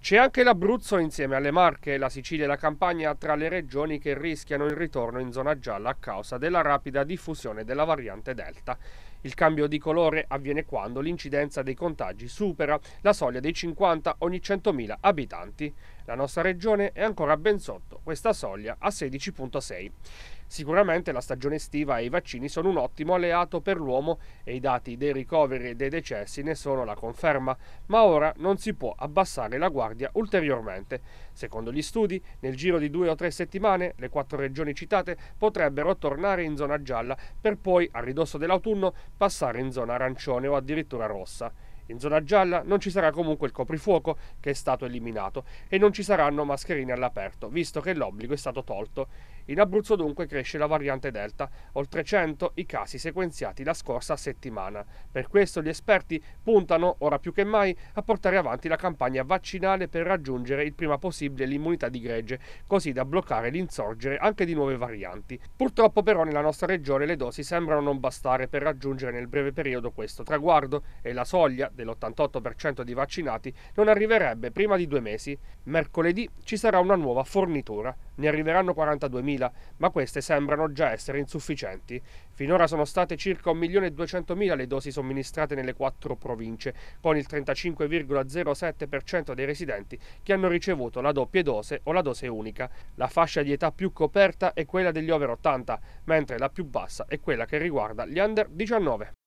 C'è anche l'Abruzzo insieme alle Marche, la Sicilia e la Campania tra le regioni che rischiano il ritorno in zona gialla a causa della rapida diffusione della variante Delta. Il cambio di colore avviene quando l'incidenza dei contagi supera la soglia dei 50 ogni 100.000 abitanti. La nostra regione è ancora ben sotto questa soglia a 16.6. Sicuramente la stagione estiva e i vaccini sono un ottimo alleato per l'uomo e i dati dei ricoveri e dei decessi ne sono la conferma, ma ora non si può abbassare la guardia ulteriormente. Secondo gli studi, nel giro di due o tre settimane le quattro regioni citate potrebbero tornare in zona gialla per poi, a ridosso dell'autunno, passare in zona arancione o addirittura rossa. In zona gialla non ci sarà comunque il coprifuoco che è stato eliminato e non ci saranno mascherine all'aperto, visto che l'obbligo è stato tolto in Abruzzo dunque cresce la variante Delta, oltre 100 i casi sequenziati la scorsa settimana. Per questo gli esperti puntano, ora più che mai, a portare avanti la campagna vaccinale per raggiungere il prima possibile l'immunità di gregge, così da bloccare l'insorgere anche di nuove varianti. Purtroppo però nella nostra regione le dosi sembrano non bastare per raggiungere nel breve periodo questo traguardo e la soglia dell'88% di vaccinati non arriverebbe prima di due mesi. Mercoledì ci sarà una nuova fornitura ne arriveranno 42.000, ma queste sembrano già essere insufficienti. Finora sono state circa 1.200.000 le dosi somministrate nelle quattro province, con il 35,07% dei residenti che hanno ricevuto la doppia dose o la dose unica. La fascia di età più coperta è quella degli over 80, mentre la più bassa è quella che riguarda gli under 19.